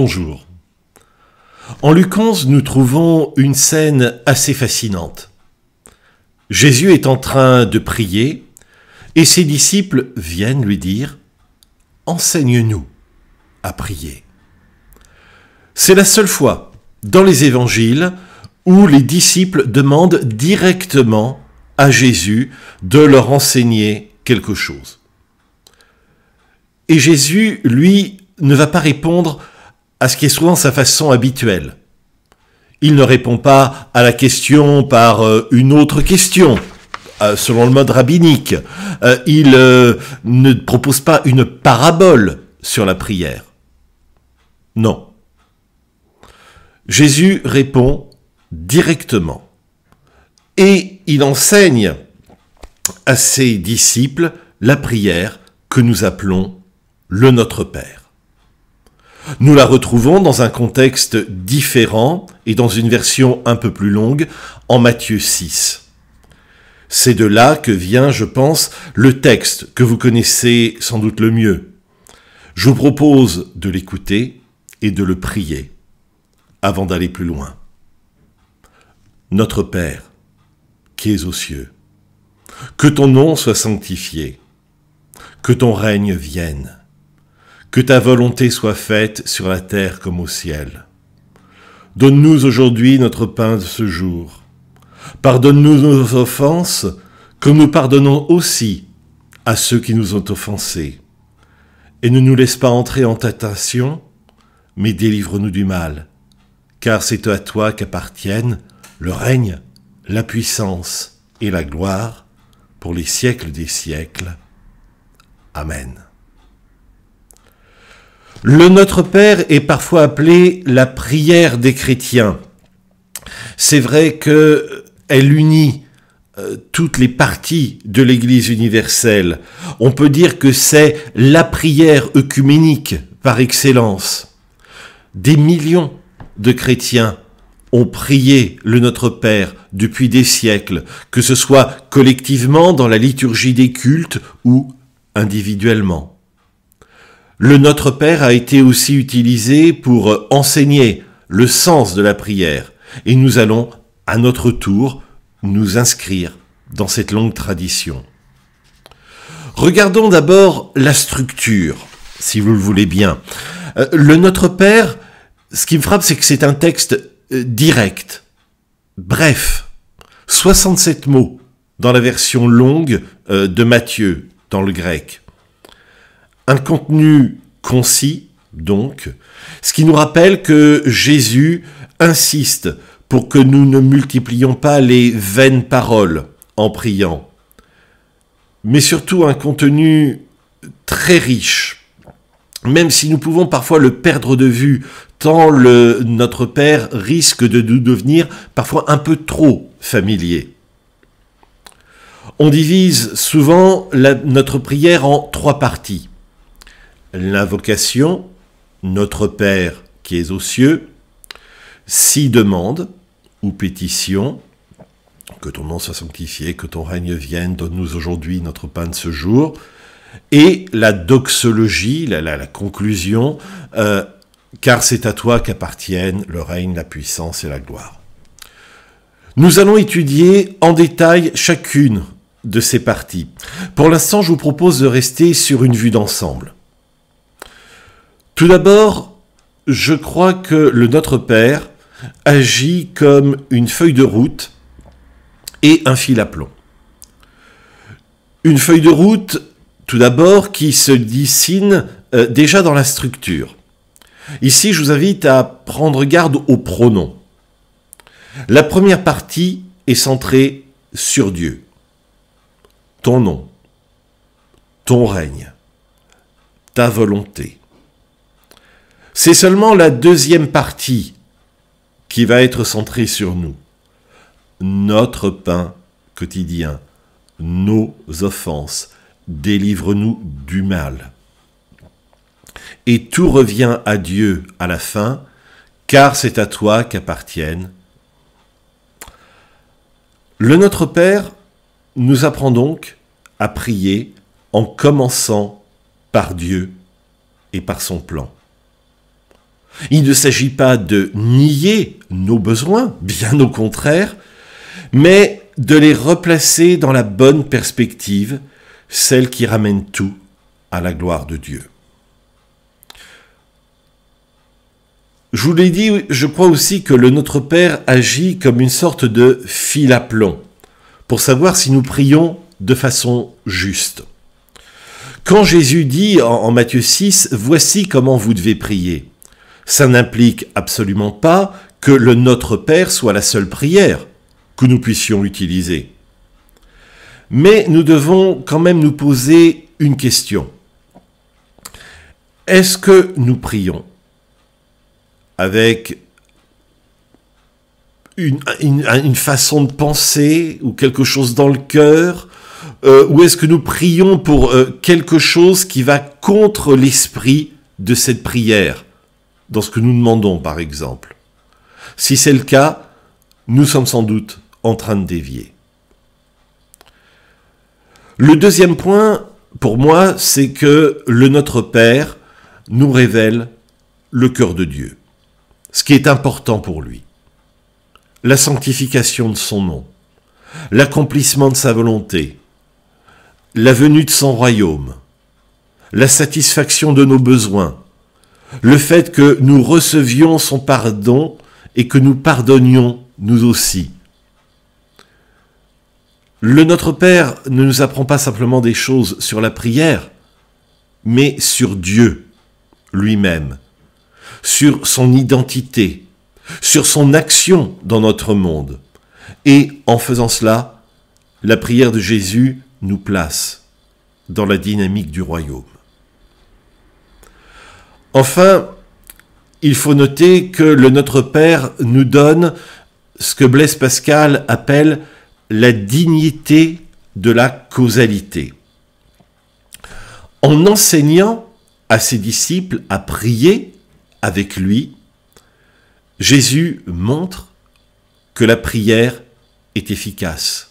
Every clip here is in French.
Bonjour. En Luc 11, nous trouvons une scène assez fascinante. Jésus est en train de prier et ses disciples viennent lui dire Enseigne-nous à prier. C'est la seule fois dans les évangiles où les disciples demandent directement à Jésus de leur enseigner quelque chose. Et Jésus, lui, ne va pas répondre à ce qui est souvent sa façon habituelle. Il ne répond pas à la question par euh, une autre question, euh, selon le mode rabbinique. Euh, il ne propose pas une parabole sur la prière. Non. Jésus répond directement. Et il enseigne à ses disciples la prière que nous appelons le Notre Père. Nous la retrouvons dans un contexte différent et dans une version un peu plus longue en Matthieu 6. C'est de là que vient, je pense, le texte que vous connaissez sans doute le mieux. Je vous propose de l'écouter et de le prier avant d'aller plus loin. Notre Père, qui es aux cieux, que ton nom soit sanctifié, que ton règne vienne que ta volonté soit faite sur la terre comme au ciel. Donne-nous aujourd'hui notre pain de ce jour. Pardonne-nous nos offenses, comme nous pardonnons aussi à ceux qui nous ont offensés. Et ne nous laisse pas entrer en tentation, mais délivre-nous du mal, car c'est à toi qu'appartiennent le règne, la puissance et la gloire pour les siècles des siècles. Amen. Le Notre Père est parfois appelé la prière des chrétiens. C'est vrai que euh, elle unit euh, toutes les parties de l'Église universelle. On peut dire que c'est la prière œcuménique par excellence. Des millions de chrétiens ont prié le Notre Père depuis des siècles, que ce soit collectivement dans la liturgie des cultes ou individuellement. Le Notre Père a été aussi utilisé pour enseigner le sens de la prière, et nous allons, à notre tour, nous inscrire dans cette longue tradition. Regardons d'abord la structure, si vous le voulez bien. Euh, le Notre Père, ce qui me frappe, c'est que c'est un texte euh, direct, bref, 67 mots dans la version longue euh, de Matthieu, dans le grec. Un contenu concis, donc, ce qui nous rappelle que Jésus insiste pour que nous ne multiplions pas les vaines paroles en priant, mais surtout un contenu très riche, même si nous pouvons parfois le perdre de vue, tant le Notre Père risque de nous devenir parfois un peu trop familier. On divise souvent notre prière en trois parties l'invocation Notre Père qui est aux cieux, si demande ou pétition, que ton nom soit sanctifié, que ton règne vienne, donne-nous aujourd'hui notre pain de ce jour, et la doxologie, la, conclusion, euh, car c'est à toi qu'appartiennent le règne, la puissance et la gloire. Nous allons étudier en détail chacune de ces parties. Pour l'instant, je vous propose de rester sur une vue d'ensemble. Tout d'abord, je crois que le Notre Père agit comme une feuille de route et un fil à plomb. Une feuille de route, tout d'abord, qui se dessine euh, déjà dans la structure. Ici, je vous invite à prendre garde aux pronoms. La première partie est centrée sur Dieu. Ton nom, ton règne, ta volonté. C'est seulement la deuxième partie qui va être centrée sur nous. Notre pain quotidien, nos offenses, délivre-nous du mal. Et tout revient à Dieu à la fin, car c'est à toi qu'appartiennent. Le Notre Père nous apprend donc à prier en commençant par Dieu et par son plan. Il ne s'agit pas de nier nos besoins, bien au contraire, mais de les replacer dans la bonne perspective, celle qui ramène tout à la gloire de Dieu. Je vous l'ai dit, je crois aussi que le Notre Père agit comme une sorte de fil à plomb pour savoir si nous prions de façon juste. Quand Jésus dit en, Matthieu 6, Voici comment vous devez prier, ça n'implique absolument pas que le Notre Père soit la seule prière que nous puissions utiliser. Mais nous devons quand même nous poser une question. Est-ce que nous prions avec une, façon de penser ou quelque chose dans le cœur euh, Ou est-ce que nous prions pour euh, quelque chose qui va contre l'esprit de cette prière dans ce que nous demandons, par exemple. Si c'est le cas, nous sommes sans doute en train de dévier. Le deuxième point, pour moi, c'est que le Notre Père nous révèle le cœur de Dieu, ce qui est important pour lui, la sanctification de son nom, l'accomplissement de sa volonté, la venue de son royaume, la satisfaction de nos besoins, le fait que nous recevions son pardon et que nous pardonnions nous aussi. Le Notre Père ne nous apprend pas simplement des choses sur la prière, mais sur Dieu lui-même, sur son identité, sur son action dans notre monde. Et en faisant cela, la prière de Jésus nous place dans la dynamique du royaume. Enfin, il faut noter que le Notre Père nous donne ce que Blaise Pascal appelle la dignité de la causalité. En enseignant à ses disciples à prier avec lui, Jésus montre que la prière est efficace,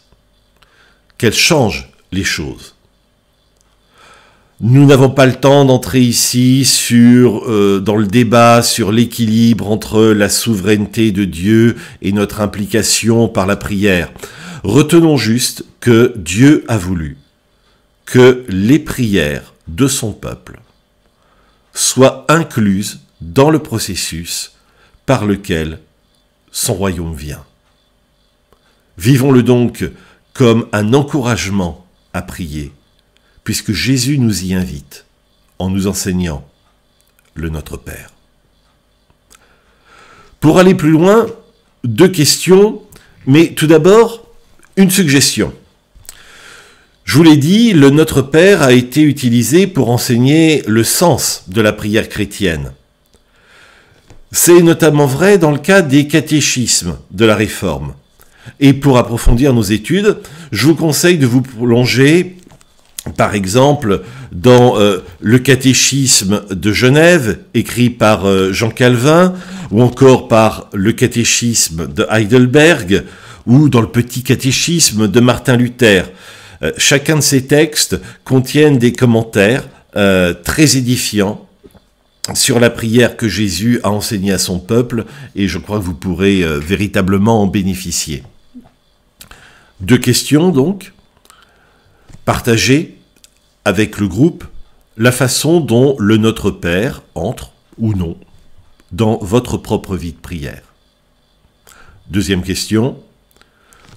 qu'elle change les choses. Nous n'avons pas le temps d'entrer ici euh, dans le débat sur l'équilibre entre la souveraineté de Dieu et notre implication par la prière. Retenons juste que Dieu a voulu que les prières de son peuple soient incluses dans le processus par lequel son royaume vient. Vivons-le donc comme un encouragement à prier puisque Jésus nous y invite en nous enseignant le Notre Père. Pour aller plus loin, deux questions, mais tout d'abord, une suggestion. Je vous l'ai dit, le Notre Père a été utilisé pour enseigner le sens de la prière chrétienne. C'est notamment vrai dans le cas des catéchismes de la Réforme. Et pour approfondir nos études, je vous conseille de vous prolonger par exemple, dans euh, le catéchisme de Genève, écrit par euh, Jean Calvin, ou encore par le catéchisme de Heidelberg, ou dans le petit catéchisme de Martin Luther. Euh, chacun de ces textes contiennent des commentaires très édifiants sur la prière que Jésus a enseignée à son peuple, et je crois que vous pourrez véritablement en bénéficier. Deux questions donc. Partager avec le groupe la façon dont le Notre Père entre ou non dans votre propre vie de prière. Deuxième question,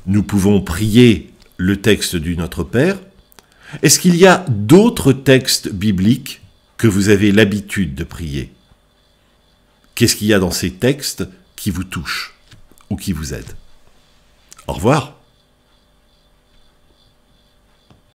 nous pouvons prier le texte du Notre Père. Est-ce qu'il y a d'autres textes bibliques que vous avez l'habitude de prier Qu'est-ce qu'il y a dans ces textes qui vous touchent ou qui vous aident Au revoir